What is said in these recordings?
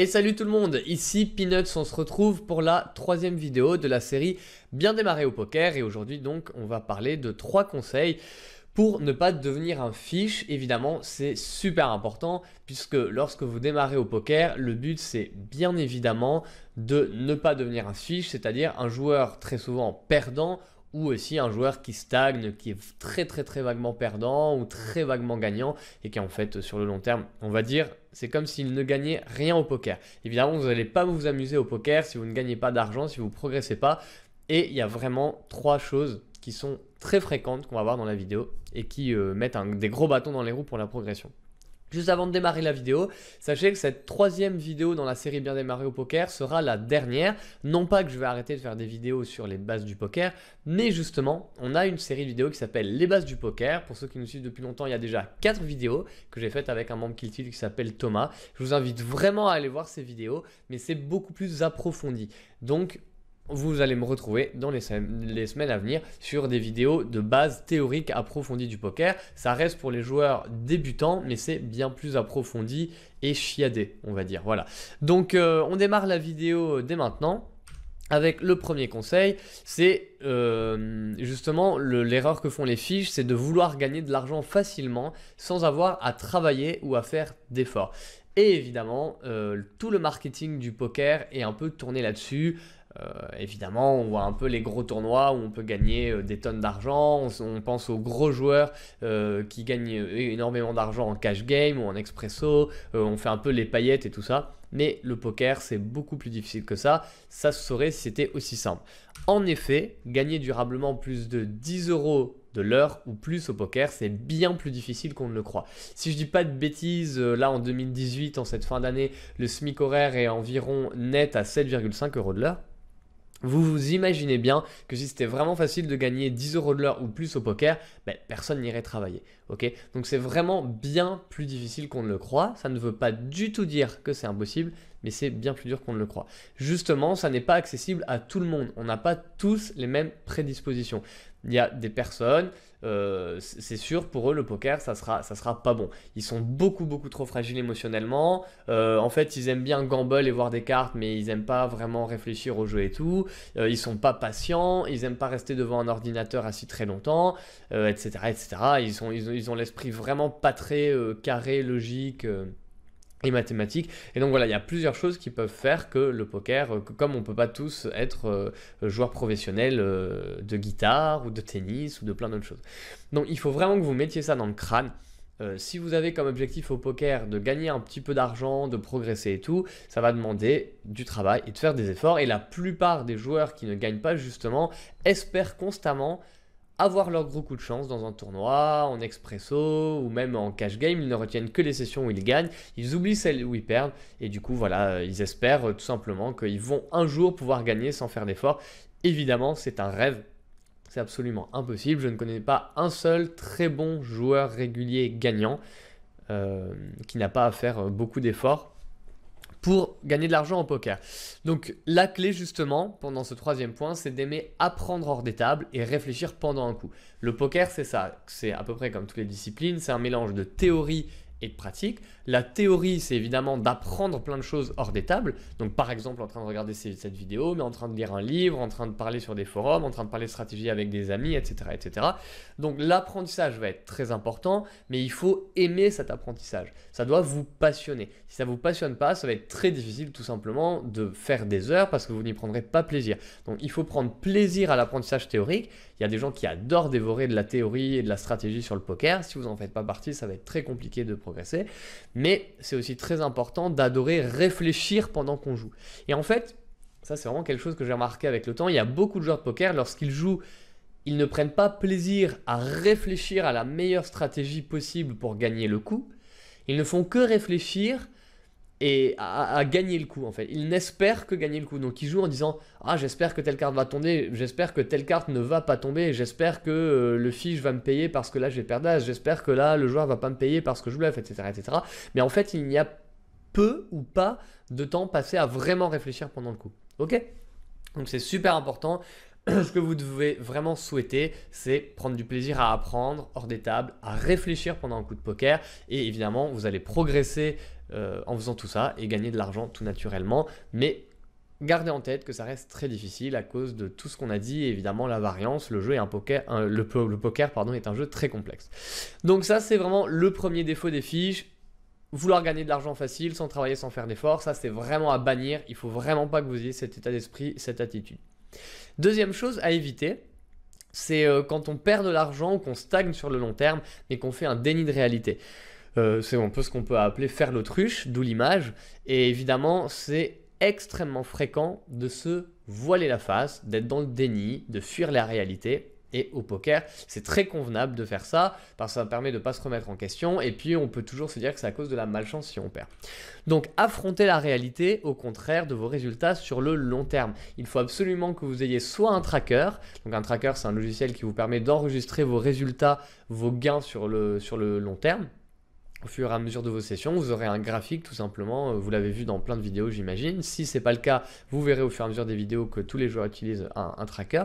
Et salut tout le monde, ici Peanuts, on se retrouve pour la troisième vidéo de la série Bien démarrer au poker et aujourd'hui donc on va parler de trois conseils pour ne pas devenir un fiche, évidemment, c'est super important puisque lorsque vous démarrez au poker, le but c'est bien évidemment de ne pas devenir un fiche, c'est-à-dire un joueur très souvent perdant ou aussi un joueur qui stagne, qui est très très très vaguement perdant ou très vaguement gagnant et qui en fait sur le long terme, on va dire, c'est comme s'il ne gagnait rien au poker. Évidemment, vous n'allez pas vous amuser au poker si vous ne gagnez pas d'argent, si vous ne progressez pas. Et il y a vraiment trois choses qui sont très fréquentes qu'on va voir dans la vidéo et qui euh, mettent des gros bâtons dans les roues pour la progression. Juste avant de démarrer la vidéo, sachez que cette troisième vidéo dans la série Bien démarrer au poker sera la dernière. Non pas que je vais arrêter de faire des vidéos sur les bases du poker, mais justement, on a une série de vidéos qui s'appelle Les bases du poker. Pour ceux qui nous suivent depuis longtemps, il y a déjà 4 vidéos que j'ai faites avec un membre Kiltil qui s'appelle Thomas. Je vous invite vraiment à aller voir ces vidéos, mais c'est beaucoup plus approfondi. Donc vous allez me retrouver dans les, semaines à venir sur des vidéos de base théorique approfondie du poker. Ça reste pour les joueurs débutants, mais c'est bien plus approfondi et chiadé, on va dire. Voilà. Donc euh, on démarre la vidéo dès maintenant avec le premier conseil, c'est euh, justement l'erreur que font les fiches, c'est de vouloir gagner de l'argent facilement sans avoir à travailler ou à faire d'efforts. Et évidemment, euh, tout le marketing du poker est un peu tourné là-dessus. Euh, évidemment, on voit un peu les gros tournois où on peut gagner euh, des tonnes d'argent. On, pense aux gros joueurs euh, qui gagnent énormément d'argent en cash game ou en expresso. on fait un peu les paillettes et tout ça. Mais le poker, c'est beaucoup plus difficile que ça. Ça se saurait si c'était aussi simple. En effet, gagner durablement plus de 10 euros de l'heure ou plus au poker, c'est bien plus difficile qu'on ne le croit. Si je dis pas de bêtises, là en 2018, en cette fin d'année, le SMIC horaire est environ net à 7,5 euros de l'heure. Vous vous imaginez bien que si c'était vraiment facile de gagner 10 euros de l'heure ou plus au poker, ben, personne n'irait travailler. Donc c'est vraiment bien plus difficile qu'on ne le croit. Ça ne veut pas du tout dire que c'est impossible, mais c'est bien plus dur qu'on ne le croit. Justement, ça n'est pas accessible à tout le monde. On n'a pas tous les mêmes prédispositions il y a des personnes, euh, c'est sûr, pour eux, le poker, ça sera, ça sera pas bon. Ils sont beaucoup, beaucoup trop fragiles émotionnellement. Euh, en fait, ils aiment bien gamble et voir des cartes, mais ils aiment pas vraiment réfléchir au jeu et tout. Ils euh, ils sont pas patients, ils aiment pas rester devant un ordinateur assis très longtemps, etc., etc. Ils, sont, ils ont l'esprit vraiment pas très carré, logique et mathématiques. Et donc voilà, il y a plusieurs choses qui peuvent faire que le poker, euh, comme on peut pas tous être euh, joueurs joueur professionnel euh, de guitare ou de tennis ou de plein d'autres choses. Donc il faut vraiment que vous mettiez ça dans le crâne. si vous avez comme objectif au poker de gagner un petit peu d'argent, de progresser et tout, ça va demander du travail et de faire des efforts. Et la plupart des joueurs qui ne gagnent pas justement espèrent constamment avoir leur gros coup de chance dans un tournoi, en expresso ou même en cash game. Ils ne retiennent que les sessions où ils gagnent, ils oublient celles où ils perdent et du coup voilà, euh, ils espèrent euh, tout simplement qu'ils vont un jour pouvoir gagner sans faire d'effort. Évidemment, c'est un rêve c'est absolument impossible. Je ne connais pas un seul très bon joueur régulier gagnant euh, qui n'a pas à faire beaucoup d'efforts pour gagner de l'argent en poker. Donc la clé justement pendant ce troisième point, c'est d'aimer apprendre hors des tables et réfléchir pendant un coup. Le poker, c'est ça, c'est à peu près comme toutes les disciplines, c'est un mélange de théorie et de pratique. La théorie, c'est évidemment d'apprendre plein de choses hors des tables. Donc, par exemple, en train de regarder cette vidéo, mais en train de lire un livre, en train de parler sur des forums, en train de parler de stratégie avec des amis, etc. etc. Donc, l'apprentissage va être très important, mais il faut aimer cet apprentissage. Ça doit vous passionner. Si ça ne vous passionne pas, ça va être très difficile tout simplement de faire des heures parce que vous n'y prendrez pas plaisir. Donc, il faut prendre plaisir à l'apprentissage théorique. Il y a des gens qui adorent dévorer de la théorie et de la stratégie sur le poker. Si vous n'en faites pas partie, ça va être très compliqué de progresser. Mais c'est aussi très important d'adorer réfléchir pendant qu'on joue. Et en fait, ça c'est vraiment quelque chose que j'ai remarqué avec le temps. Il y a beaucoup de joueurs de poker, lorsqu'ils jouent, ils ne prennent pas plaisir à réfléchir à la meilleure stratégie possible pour gagner le coup. Ils ne font que réfléchir et à, gagner le coup en fait. Il n'espère que gagner le coup. Donc il joue en disant Ah, j'espère que telle carte va tomber, j'espère que telle carte ne va pas tomber, j'espère que euh, le fiche va me payer parce que là j'ai perdas, j'espère que là le joueur va pas me payer parce que je bluffe, etc. etc. Mais en fait, il n'y a peu ou pas de temps passé à vraiment réfléchir pendant le coup. Ok donc c'est super important. ce que vous devez vraiment souhaiter, c'est prendre du plaisir à apprendre hors des tables, à réfléchir pendant un coup de poker. Et évidemment, vous allez progresser euh, en faisant tout ça et gagner de l'argent tout naturellement. Mais gardez en tête que ça reste très difficile à cause de tout ce qu'on a dit évidemment la variance. Le jeu est un poker, poker pardon, est un jeu très complexe. Donc ça, c'est vraiment le premier défaut des fiches vouloir gagner de l'argent facile sans travailler, sans faire d'efforts, ça c'est vraiment à bannir. Il faut vraiment pas que vous ayez cet état d'esprit, cette attitude. Deuxième chose à éviter, c'est euh, quand on perd de l'argent ou qu'on stagne sur le long terme et qu'on fait un déni de réalité. Euh, c'est un peu ce qu'on peut appeler faire l'autruche, d'où l'image. Et évidemment, c'est extrêmement fréquent de se voiler la face, d'être dans le déni, de fuir la réalité et au poker. C'est très convenable de faire ça parce que ça permet de ne pas se remettre en question et puis on peut toujours se dire que c'est à cause de la malchance si on perd. Donc affronter la réalité au contraire de vos résultats sur le long terme. Il faut absolument que vous ayez soit un tracker, donc un tracker c'est un logiciel qui vous permet d'enregistrer vos résultats, vos gains sur le, sur le long terme au fur et à mesure de vos sessions, vous aurez un graphique tout simplement, euh, vous l'avez vu dans plein de vidéos j'imagine. Si ce n'est pas le cas, vous verrez au fur et à mesure des vidéos que tous les joueurs utilisent un, tracker.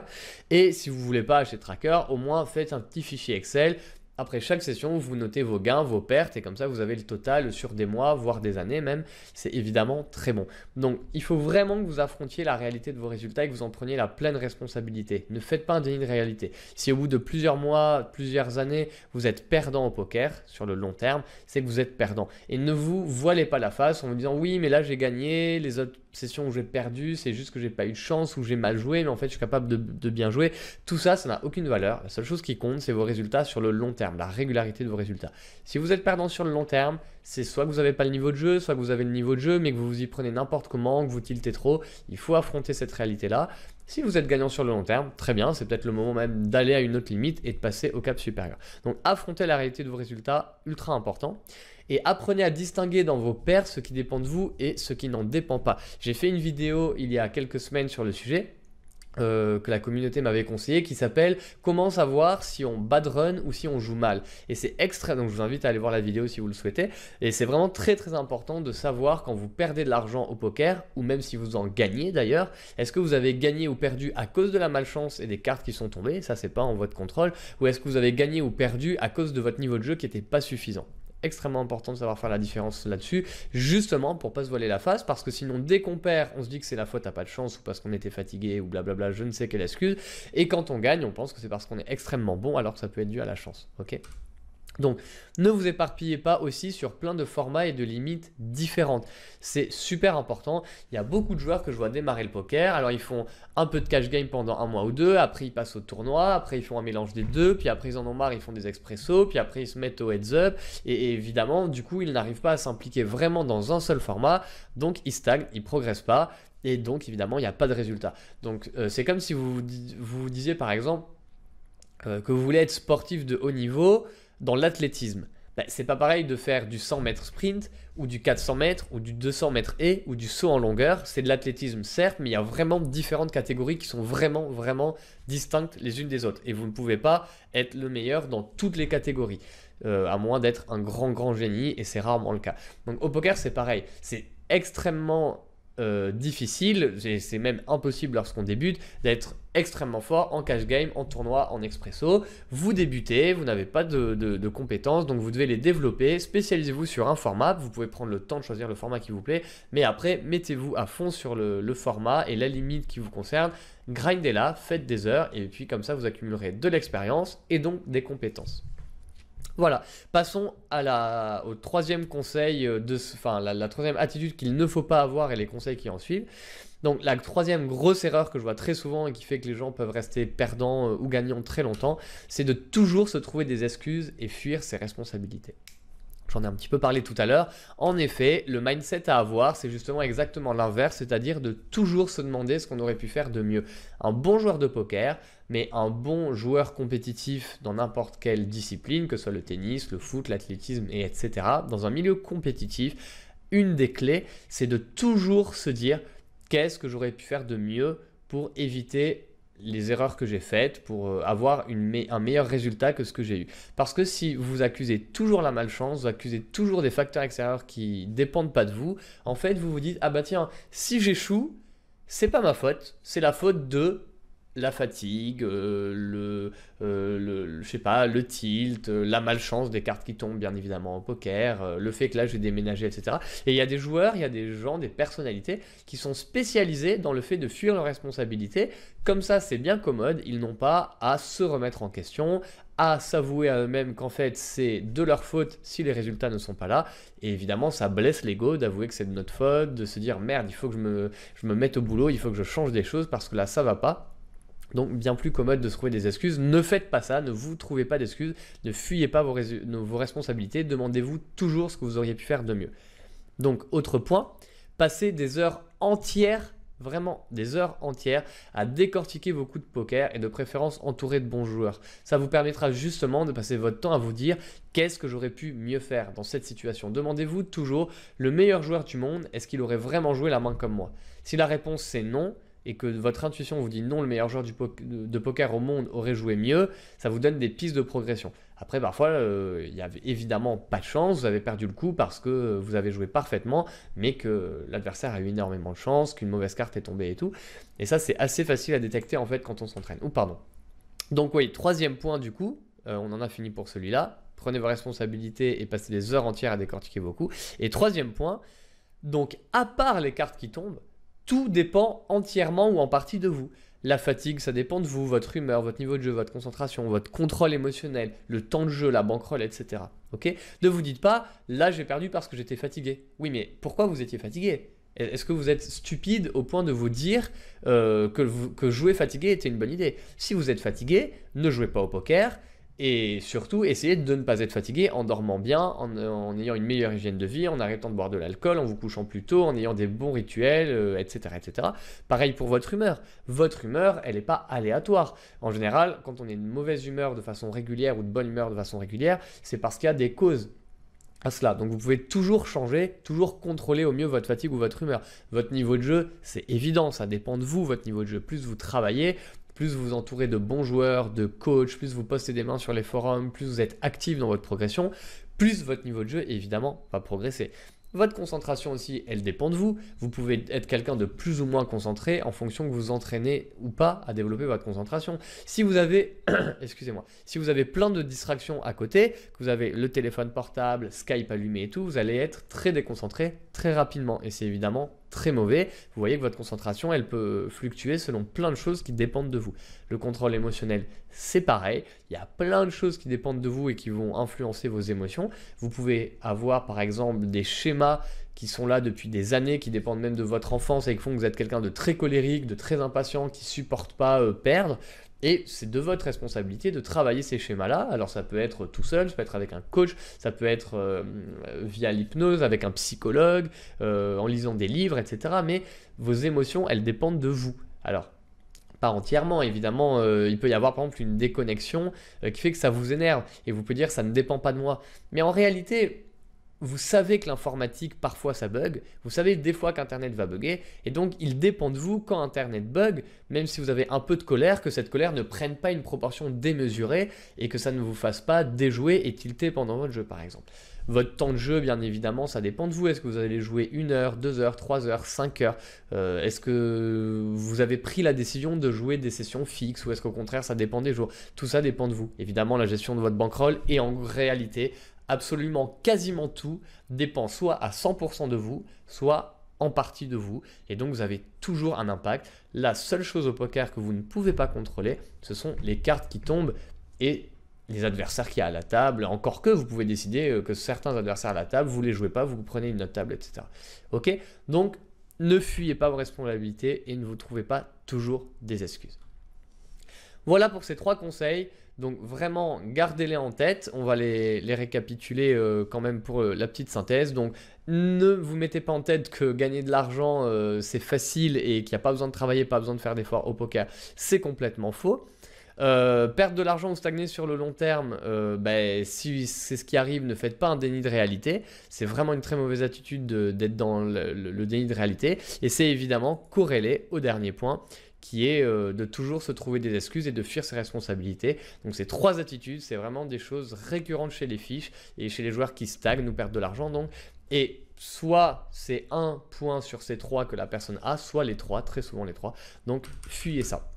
Et si vous ne voulez pas acheter tracker, au moins faites un petit fichier Excel après chaque session, vous notez vos gains, vos pertes, et comme ça, vous avez le total sur des mois, voire des années même. C'est évidemment très bon. Donc, il faut vraiment que vous affrontiez la réalité de vos résultats et que vous en preniez la pleine responsabilité. Ne faites pas un déni de réalité. Si au bout de plusieurs mois, plusieurs années, vous êtes perdant au poker sur le long terme, c'est que vous êtes perdant. Et ne vous voilez pas la face en vous disant oui, mais là j'ai gagné, les autres session où j'ai perdu, c'est juste que j'ai pas eu de chance, ou j'ai mal joué, mais en fait je suis capable de, de bien jouer. Tout ça, ça n'a aucune valeur. La seule chose qui compte, c'est vos résultats sur le long terme, la régularité de vos résultats. Si vous êtes perdant sur le long terme, c'est soit que vous n'avez pas le niveau de jeu, soit que vous avez le niveau de jeu, mais que vous vous y prenez n'importe comment, que vous tiltez trop. Il faut affronter cette réalité-là. Si vous êtes gagnant sur le long terme, très bien, c'est peut-être le moment même d'aller à une autre limite et de passer au cap supérieur. Donc affronter la réalité de vos résultats, ultra important et apprenez à distinguer dans vos pairs ce qui dépend de vous et ce qui n'en dépend pas. J'ai fait une vidéo il y a quelques semaines sur le sujet. Euh, que la communauté m'avait conseillé qui s'appelle comment savoir si on bad run ou si on joue mal et c'est extra donc je vous invite à aller voir la vidéo si vous le souhaitez et c'est vraiment très très important de savoir quand vous perdez de l'argent au poker ou même si vous en gagnez d'ailleurs est-ce que vous avez gagné ou perdu à cause de la malchance et des cartes qui sont tombées ça c'est pas en votre contrôle ou est-ce que vous avez gagné ou perdu à cause de votre niveau de jeu qui n'était pas suffisant extrêmement important de savoir faire la différence là-dessus, justement pour pas se voiler la face, parce que sinon dès qu'on perd, on se dit que c'est la faute à pas de chance ou parce qu'on était fatigué ou blablabla, je ne sais quelle excuse, et quand on gagne, on pense que c'est parce qu'on est extrêmement bon alors que ça peut être dû à la chance, ok donc, ne vous éparpillez pas aussi sur plein de formats et de limites différentes. C'est super important. Il y a beaucoup de joueurs que je vois démarrer le poker. Alors, ils font un peu de cash game pendant un mois ou deux. Après, ils passent au tournoi. Après, ils font un mélange des deux. Puis après, ils en ont marre. Ils font des expressos. Puis après, ils se mettent au heads up. Et, évidemment, du coup, ils n'arrivent pas à s'impliquer vraiment dans un seul format. Donc, ils stagnent, ils progressent pas. Et donc, évidemment, il n'y a pas de résultat. Donc, euh, c'est comme si vous vous, disiez, par exemple, euh, que vous voulez être sportif de haut niveau dans l'athlétisme, bah, c'est pas pareil de faire du 100 mètres sprint ou du 400 mètres ou du 200 mètres et ou du saut en longueur. C'est de l'athlétisme, certes, mais il y a vraiment différentes catégories qui sont vraiment, vraiment distinctes les unes des autres. Et vous ne pouvez pas être le meilleur dans toutes les catégories, euh, à moins d'être un grand, grand génie, et c'est rarement le cas. Donc au poker, c'est pareil. C'est extrêmement euh, difficile, c'est même impossible lorsqu'on débute, d'être extrêmement fort en cash game, en tournoi, en expresso. Vous débutez, vous n'avez pas de, compétences, donc vous devez les développer. Spécialisez-vous sur un format, vous pouvez prendre le temps de choisir le format qui vous plaît, mais après, mettez-vous à fond sur le, le, format et la limite qui vous concerne. Grindez-la, faites des heures, et puis comme ça, vous accumulerez de l'expérience et donc des compétences. Voilà, passons au troisième conseil, euh, de, enfin la, la troisième attitude qu'il ne faut pas avoir et les conseils qui en suivent. Donc la troisième grosse erreur que je vois très souvent et qui fait que les gens peuvent rester perdants euh, ou gagnants très longtemps, c'est de toujours se trouver des excuses et fuir ses responsabilités. J'en ai un petit peu parlé tout à l'heure. En effet, le mindset à avoir, c'est justement exactement l'inverse, c'est-à-dire de toujours se demander ce qu'on aurait pu faire de mieux. Un bon joueur de poker, mais un bon joueur compétitif dans n'importe quelle discipline, que ce soit le tennis, le foot, l'athlétisme, et etc., dans un milieu compétitif, une des clés, c'est de toujours se dire qu'est-ce que j'aurais pu faire de mieux pour éviter les erreurs que j'ai faites pour euh, avoir un meilleur résultat que ce que j'ai eu. Parce que si vous accusez toujours la malchance, vous accusez toujours des facteurs extérieurs qui dépendent pas de vous, en fait vous vous dites ah bah tiens, si j'échoue, c'est pas ma faute, c'est la faute de la fatigue, euh, euh, le, le, sais pas, le tilt, euh, la malchance des cartes qui tombent bien évidemment au poker, le fait que là j'ai déménagé, etc. Et il y a des joueurs, il y a des gens, des personnalités qui sont spécialisés dans le fait de fuir leurs responsabilités. Comme ça, c'est bien commode, ils n'ont pas à se remettre en question, à s'avouer à eux-mêmes qu'en fait c'est de leur faute si les résultats ne sont pas là. Et évidemment, ça blesse l'ego d'avouer que c'est de notre faute, de se dire merde, il faut que je me, je me mette au boulot, il faut que je change des choses parce que là ça va pas. Donc bien plus commode de trouver des excuses. Ne faites pas ça, ne vous trouvez pas d'excuses, ne fuyez pas vos, vos responsabilités, demandez-vous toujours ce que vous auriez pu faire de mieux. Donc autre point, passez des heures entières, vraiment des heures entières, à décortiquer vos coups de poker et de préférence entouré de bons joueurs. Ça vous permettra justement de passer votre temps à vous dire qu'est-ce que j'aurais pu mieux faire dans cette situation. Demandez-vous toujours, le meilleur joueur du monde, est-ce qu'il aurait vraiment joué la main comme moi Si la réponse c'est non, et que votre intuition vous dit non, le meilleur joueur de poker au monde aurait joué mieux, ça vous donne des pistes de progression. Après, parfois, euh, il n'y avait évidemment pas de chance, vous avez perdu le coup parce que vous avez joué parfaitement, mais que l'adversaire a eu énormément de chance, qu'une mauvaise carte est tombée et tout. Et ça, c'est assez facile à détecter en fait quand on s'entraîne. Ou pardon. Donc oui, troisième point du coup, euh, on en a fini pour celui-là. Prenez vos responsabilités et passez des heures entières à décortiquer vos coups. Et troisième point, donc à part les cartes qui tombent, tout dépend entièrement ou en partie de vous. La fatigue, ça dépend de vous, votre humeur, votre niveau de jeu, votre concentration, votre contrôle émotionnel, le temps de jeu, la banquerolle, etc. Ne vous dites pas, là j'ai perdu parce que j'étais fatigué. Oui, mais pourquoi vous étiez fatigué Est-ce que vous êtes stupide au point de vous dire euh, que jouer fatigué était une bonne idée Si vous êtes fatigué, ne jouez pas au poker, et surtout, essayez de ne pas être fatigué en dormant bien, en, ayant une meilleure hygiène de vie, en arrêtant de boire de l'alcool, en vous couchant plus tôt, en ayant des bons rituels, etc., euh, etc. Pareil pour votre humeur. Votre humeur, elle n'est pas aléatoire. En général, quand on est de mauvaise humeur de façon régulière ou de bonne humeur de façon régulière, c'est parce qu'il y a des causes à cela. Donc vous pouvez toujours changer, toujours contrôler au mieux votre fatigue ou votre humeur. Votre niveau de jeu, c'est évident, ça dépend de vous, votre niveau de jeu. Plus vous travaillez, plus vous vous entourez de bons joueurs, de coachs, plus vous postez des mains sur les forums, plus vous êtes actif dans votre progression, plus votre niveau de jeu, évidemment, va progresser. Votre concentration aussi, elle dépend de vous. Vous pouvez être quelqu'un de plus ou moins concentré en fonction que vous entraînez ou pas à développer votre concentration. Si vous avez, excusez-moi, si vous avez plein de distractions à côté, que vous avez le téléphone portable, Skype allumé et tout, vous allez être très déconcentré très rapidement. Et c'est évidemment très mauvais, vous voyez que votre concentration, elle peut fluctuer selon plein de choses qui dépendent de vous. Le contrôle émotionnel, c'est pareil. Il y a plein de choses qui dépendent de vous et qui vont influencer vos émotions. Vous pouvez avoir, par exemple, des schémas qui sont là depuis des années, qui dépendent même de votre enfance et qui font que vous êtes quelqu'un de très colérique, de très impatient, qui supporte pas euh, perdre. Et c'est de votre responsabilité de travailler ces schémas-là. Alors ça peut être tout seul, ça peut être avec un coach, ça peut être euh, via l'hypnose, avec un psychologue, euh, en lisant des livres, etc. Mais vos émotions, elles dépendent de vous. Alors, pas entièrement, évidemment, il peut y avoir par exemple une déconnexion qui fait que ça vous énerve. Et vous pouvez dire ça ne dépend pas de moi. Mais en réalité, vous savez que l'informatique, parfois, ça bug. Vous savez des fois qu'Internet va bugger. Et donc, il dépend de vous quand Internet bug, même si vous avez un peu de colère, que cette colère ne prenne pas une proportion démesurée et que ça ne vous fasse pas déjouer et tilter pendant votre jeu, par exemple. Votre temps de jeu, bien évidemment, ça dépend de vous. Est-ce que vous allez jouer une heure, deux heures, trois heures, cinq heures euh, Est-ce que vous avez pris la décision de jouer des sessions fixes ou est-ce qu'au contraire, ça dépend des jours Tout ça dépend de vous. Évidemment, la gestion de votre bankroll est en réalité, absolument quasiment tout dépend soit à 100% de vous, soit en partie de vous. Et donc vous avez toujours un impact. La seule chose au poker que vous ne pouvez pas contrôler, ce sont les cartes qui tombent et les adversaires qui y a à la table, encore que vous pouvez décider euh, que certains adversaires à la table, vous les jouez pas, vous prenez une autre table, etc. Ok Donc ne fuyez pas vos responsabilités et ne vous trouvez pas toujours des excuses. Voilà pour ces trois conseils. Donc vraiment, gardez-les en tête. On va les, récapituler euh, quand même pour euh, la petite synthèse. Donc ne vous mettez pas en tête que gagner de l'argent, euh, c'est facile et qu'il n'y a pas besoin de travailler, pas besoin de faire d'efforts au poker. C'est complètement faux. perdre de l'argent ou stagner sur le long terme, ben, si c'est ce qui arrive, ne faites pas un déni de réalité. C'est vraiment une très mauvaise attitude d'être dans le déni de réalité. Et c'est évidemment corrélé au dernier point qui est euh, de toujours se trouver des excuses et de fuir ses responsabilités. Donc ces trois attitudes, c'est vraiment des choses récurrentes chez les fiches et chez les joueurs qui stagnent nous perdent de l'argent. Donc et soit c'est un point sur ces trois que la personne a, soit les trois, très souvent les trois. Donc fuyez ça.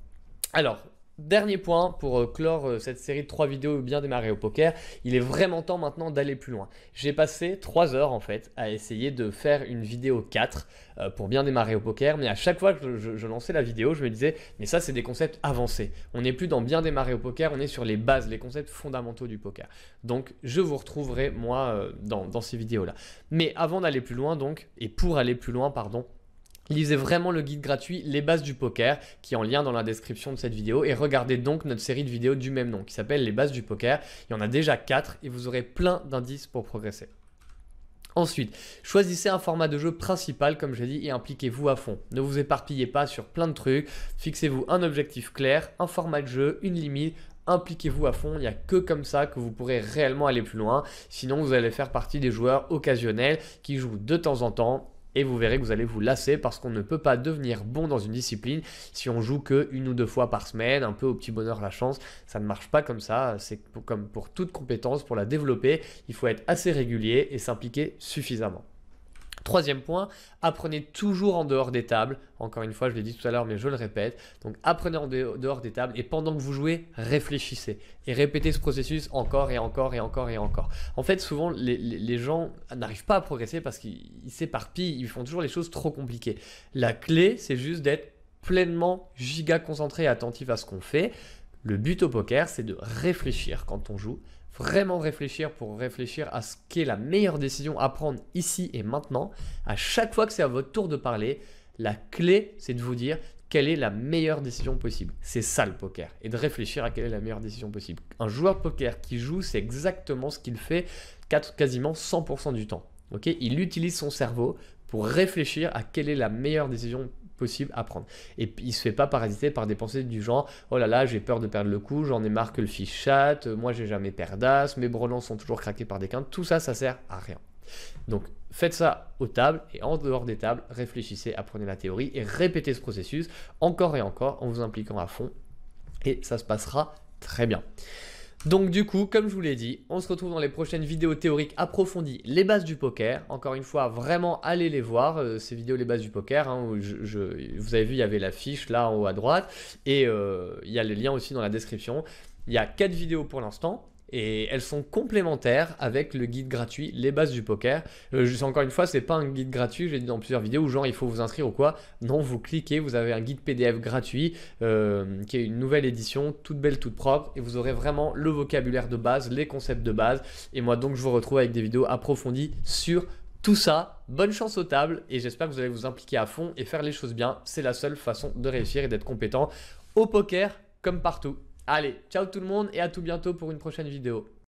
Alors, Dernier point pour euh, clore euh, cette série de trois vidéos bien démarrer au poker, il est vraiment temps maintenant d'aller plus loin. J'ai passé 3 heures en fait à essayer de faire une vidéo 4 euh, pour bien démarrer au poker, mais à chaque fois que je, lançais la vidéo, je me disais, mais ça c'est des concepts avancés. On n'est plus dans bien démarrer au poker, on est sur les bases, les concepts fondamentaux du poker. Donc je vous retrouverai moi dans ces vidéos-là. Mais avant d'aller plus loin donc, et pour aller plus loin, pardon, Lisez vraiment le guide gratuit Les bases du poker qui est en lien dans la description de cette vidéo et regardez donc notre série de vidéos du même nom qui s'appelle Les bases du poker. Il y en a déjà 4 et vous aurez plein d'indices pour progresser. Ensuite, choisissez un format de jeu principal, comme j'ai dit, et impliquez-vous à fond. Ne vous éparpillez pas sur plein de trucs, fixez-vous un objectif clair, un format de jeu, une limite, impliquez-vous à fond, il n'y a que comme ça que vous pourrez réellement aller plus loin, sinon vous allez faire partie des joueurs occasionnels qui jouent de temps en temps et vous verrez que vous allez vous lasser parce qu'on ne peut pas devenir bon dans une discipline si on joue que une ou deux fois par semaine, un peu au petit bonheur la chance. Ça ne marche pas comme ça. C'est comme pour toute compétence, pour la développer, il faut être assez régulier et s'impliquer suffisamment. Troisième point, apprenez toujours en dehors des tables. Encore une fois, je l'ai dit tout à l'heure, mais je le répète. Donc apprenez en dehors des tables et pendant que vous jouez, réfléchissez. Et répétez ce processus encore et encore et encore et encore. En fait, souvent, les, gens n'arrivent pas à progresser parce qu'ils s'éparpillent, ils font toujours les choses trop compliquées. La clé, c'est juste d'être pleinement giga concentré et attentif à ce qu'on fait. Le but au poker, c'est de réfléchir quand on joue, vraiment réfléchir pour réfléchir à ce qu'est la meilleure décision à prendre ici et maintenant. À chaque fois que c'est à votre tour de parler, la clé, c'est de vous dire quelle est la meilleure décision possible. C'est ça le poker, et de réfléchir à quelle est la meilleure décision possible. Un joueur de poker qui joue, c'est exactement ce qu'il fait quasiment 100% du temps. il utilise son cerveau pour réfléchir à quelle est la meilleure décision possible à prendre. Et il se fait pas parasiter par des pensées du genre oh là là j'ai peur de perdre le coup, j'en ai marre que le fils chatte, euh, moi j'ai jamais d'as, mes brelons sont toujours craqués par des quintes, tout ça ça sert à rien. Donc faites ça aux tables et en dehors des tables, réfléchissez, apprenez la théorie et répétez ce processus encore et encore en vous impliquant à fond et ça se passera très bien. Donc du coup, comme je vous l'ai dit, on se retrouve dans les prochaines vidéos théoriques approfondies, les bases du poker. Encore une fois, vraiment allez les voir, euh, ces vidéos les bases du poker. Hein, je, vous avez vu, il y avait la fiche là en haut à droite, et euh, il y a les liens aussi dans la description. Il y a 4 vidéos pour l'instant, et elles sont complémentaires avec le guide gratuit Les bases du poker. Euh, encore une fois, ce n'est pas un guide gratuit, j'ai dit dans plusieurs vidéos, genre il faut vous inscrire ou quoi. Non, vous cliquez, vous avez un guide PDF gratuit euh, qui est une nouvelle édition, toute belle, toute propre, et vous aurez vraiment le vocabulaire de base, les concepts de base. Et moi donc je vous retrouve avec des vidéos approfondies sur tout ça, bonne chance aux tables et j'espère que vous allez vous impliquer à fond et faire les choses bien. C'est la seule façon de réussir et d'être compétent au poker comme partout. Allez, ciao tout le monde et à tout bientôt pour une prochaine vidéo.